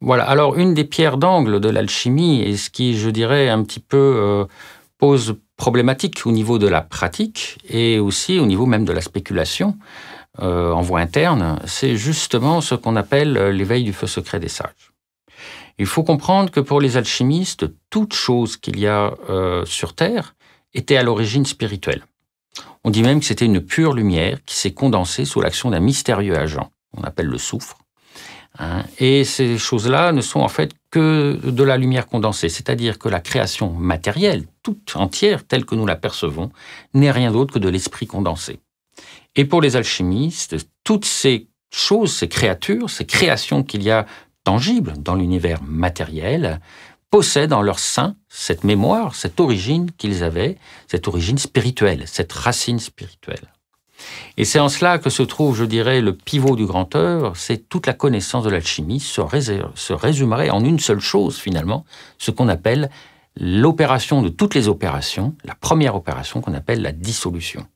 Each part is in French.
Voilà. Alors, une des pierres d'angle de l'alchimie, et ce qui, je dirais, un petit peu euh, pose problématique au niveau de la pratique et aussi au niveau même de la spéculation euh, en voie interne, c'est justement ce qu'on appelle euh, l'éveil du feu secret des sages. Il faut comprendre que pour les alchimistes, toute chose qu'il y a sur Terre était à l'origine spirituelle. On dit même que c'était une pure lumière qui s'est condensée sous l'action d'un mystérieux agent, on appelle le soufre, Hein. Et ces choses-là ne sont en fait que de la lumière condensée, c'est-à-dire que la création matérielle, toute entière, telle que nous la percevons, n'est rien d'autre que de l'esprit condensé. Et pour les alchimistes, toutes ces choses, ces créatures, ces créations qu'il y a tangibles dans l'univers matériel, possèdent en leur sein cette mémoire, cette origine qu'ils avaient, cette origine spirituelle, cette racine spirituelle. Et c'est en cela que se trouve, je dirais, le pivot du grand œuvre, c'est toute la connaissance de l'alchimie se, se résumerait en une seule chose, finalement, ce qu'on appelle l'opération de toutes les opérations, la première opération qu'on appelle la dissolution.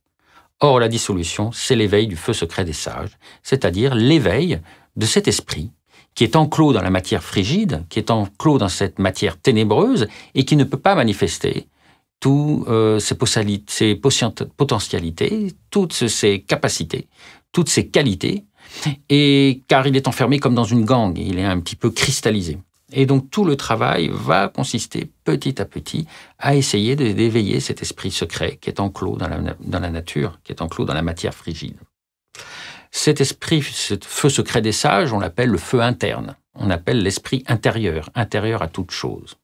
Or, la dissolution, c'est l'éveil du feu secret des sages, c'est-à-dire l'éveil de cet esprit qui est enclos dans la matière frigide, qui est enclos dans cette matière ténébreuse et qui ne peut pas manifester euh, toutes ses potentialités, toutes ses capacités, toutes ses qualités, et car il est enfermé comme dans une gangue, il est un petit peu cristallisé. Et donc tout le travail va consister petit à petit à essayer d'éveiller cet esprit secret qui est enclos dans la, nature, qui est enclos dans la matière frigide. Cet esprit, ce feu secret des sages, on l'appelle le feu interne, on appelle l'esprit intérieur, intérieur à toute chose.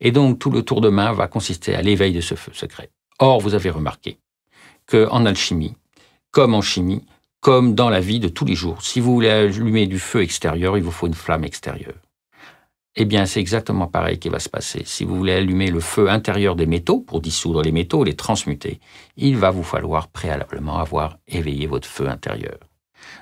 Et donc tout le tour de main va consister à l'éveil de ce feu secret. Or, vous avez remarqué qu'en alchimie, comme en chimie, comme dans la vie de tous les jours, si vous voulez allumer du feu extérieur, il vous faut une flamme extérieure. Eh bien, c'est exactement pareil qui va se passer. Si vous voulez allumer le feu intérieur des métaux pour dissoudre les métaux, les transmuter, il va vous falloir préalablement avoir éveillé votre feu intérieur.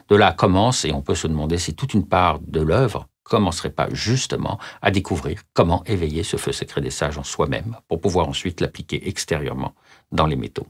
De là commence, et on peut se demander si toute une part de l'œuvre commencerait pas justement à découvrir comment éveiller ce feu secret des sages en soi-même pour pouvoir ensuite l'appliquer extérieurement dans les métaux